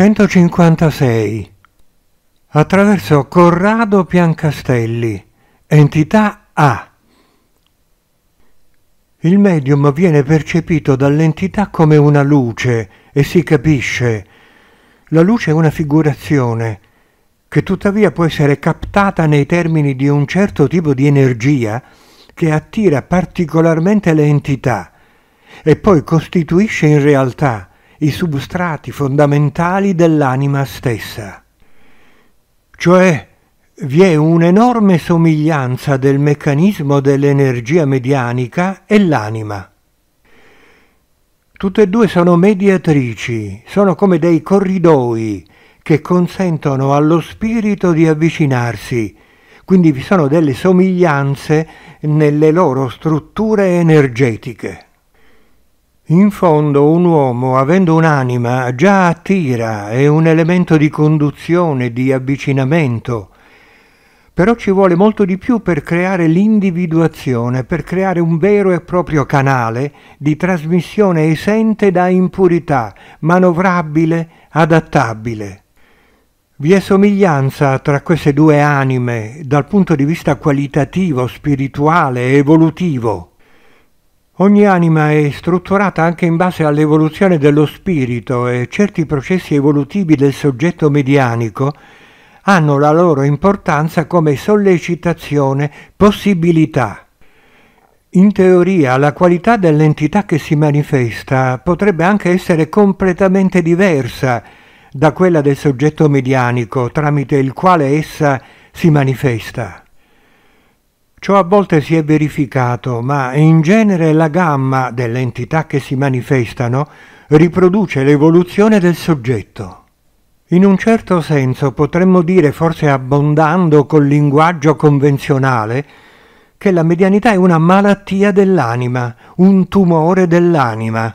156. Attraverso Corrado Piancastelli, entità A. Il medium viene percepito dall'entità come una luce e si capisce. La luce è una figurazione che tuttavia può essere captata nei termini di un certo tipo di energia che attira particolarmente le entità e poi costituisce in realtà i substrati fondamentali dell'anima stessa. Cioè, vi è un'enorme somiglianza del meccanismo dell'energia medianica e l'anima. Tutte e due sono mediatrici, sono come dei corridoi che consentono allo spirito di avvicinarsi, quindi vi sono delle somiglianze nelle loro strutture energetiche. In fondo un uomo, avendo un'anima, già attira, è un elemento di conduzione, di avvicinamento. Però ci vuole molto di più per creare l'individuazione, per creare un vero e proprio canale di trasmissione esente da impurità, manovrabile, adattabile. Vi è somiglianza tra queste due anime dal punto di vista qualitativo, spirituale, evolutivo. Ogni anima è strutturata anche in base all'evoluzione dello spirito e certi processi evolutivi del soggetto medianico hanno la loro importanza come sollecitazione, possibilità. In teoria la qualità dell'entità che si manifesta potrebbe anche essere completamente diversa da quella del soggetto medianico tramite il quale essa si manifesta. Ciò a volte si è verificato, ma in genere la gamma delle entità che si manifestano riproduce l'evoluzione del soggetto. In un certo senso potremmo dire, forse abbondando col linguaggio convenzionale, che la medianità è una malattia dell'anima, un tumore dell'anima.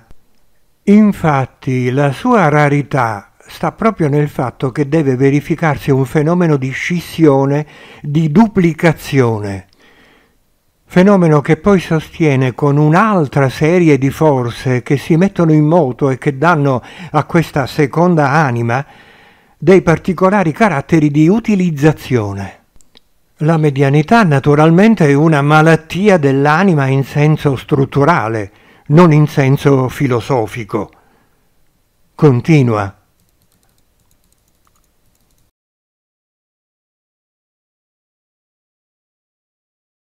Infatti la sua rarità sta proprio nel fatto che deve verificarsi un fenomeno di scissione, di duplicazione fenomeno che poi sostiene con un'altra serie di forze che si mettono in moto e che danno a questa seconda anima dei particolari caratteri di utilizzazione. La medianità naturalmente è una malattia dell'anima in senso strutturale, non in senso filosofico. Continua.